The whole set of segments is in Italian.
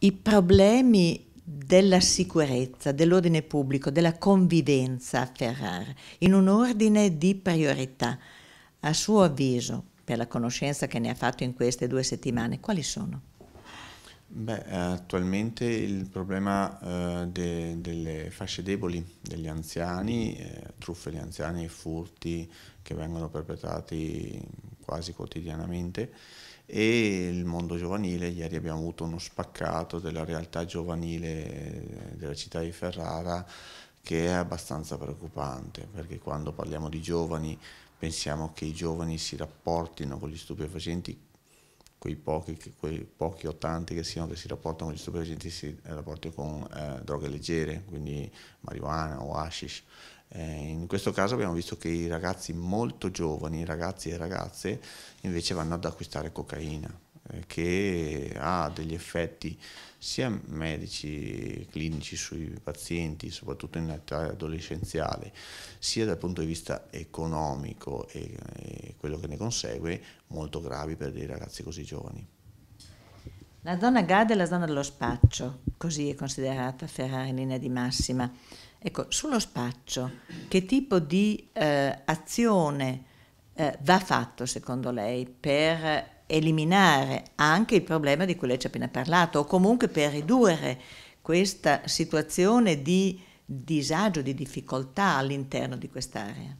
i problemi della sicurezza, dell'ordine pubblico, della convivenza a Ferrara, in un ordine di priorità. A suo avviso, per la conoscenza che ne ha fatto in queste due settimane, quali sono? Beh, attualmente il problema eh, de, delle fasce deboli, degli anziani, eh, truffe agli anziani, e furti che vengono perpetrati quasi quotidianamente e il mondo giovanile, ieri abbiamo avuto uno spaccato della realtà giovanile eh, della città di Ferrara che è abbastanza preoccupante perché quando parliamo di giovani pensiamo che i giovani si rapportino con gli stupefacenti quei pochi, quei pochi o tanti che siano che si rapportano con gli stupefacenti si eh, rapportano con eh, droghe leggere, quindi marijuana o hashish. Eh, in questo caso abbiamo visto che i ragazzi molto giovani, ragazzi e ragazze, invece vanno ad acquistare cocaina eh, che ha degli effetti sia medici, clinici sui pazienti, soprattutto in età adolescenziale, sia dal punto di vista economico e, e quello che ne consegue, molto gravi per dei ragazzi così giovani. La zona GAD è la zona dello spaccio, così è considerata Ferrari in linea di massima. Ecco, sullo spaccio, che tipo di eh, azione eh, va fatto secondo lei per eliminare anche il problema di cui lei ci ha appena parlato o comunque per ridurre questa situazione di disagio, di difficoltà all'interno di quest'area?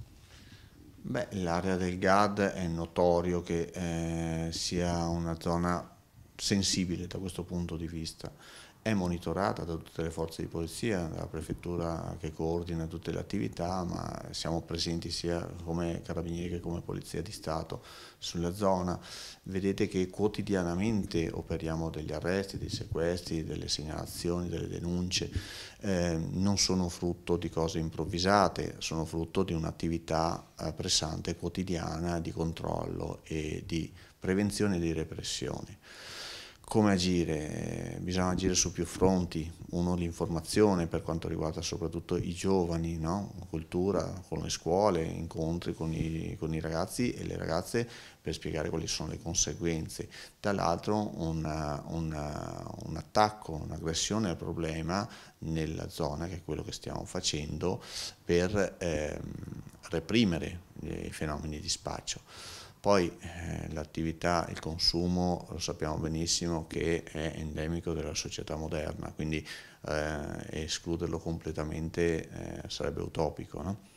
Beh, l'area del GAD è notorio che eh, sia una zona sensibile da questo punto di vista. È monitorata da tutte le forze di polizia, dalla prefettura che coordina tutte le attività, ma siamo presenti sia come carabinieri che come polizia di Stato sulla zona. Vedete che quotidianamente operiamo degli arresti, dei sequestri, delle segnalazioni, delle denunce. Eh, non sono frutto di cose improvvisate, sono frutto di un'attività eh, pressante quotidiana di controllo e di prevenzione e di repressione. Come agire? Bisogna agire su più fronti, uno l'informazione per quanto riguarda soprattutto i giovani, no? cultura, con le scuole, incontri con i, con i, ragazzi e le ragazze per spiegare quali sono le conseguenze, dall'altro un, un attacco, un'aggressione al problema nella zona, che è quello che stiamo facendo, per ehm, reprimere eh, i fenomeni di spaccio. Poi eh, l'attività, il consumo lo sappiamo benissimo che è endemico della società moderna, quindi eh, escluderlo completamente eh, sarebbe utopico. No?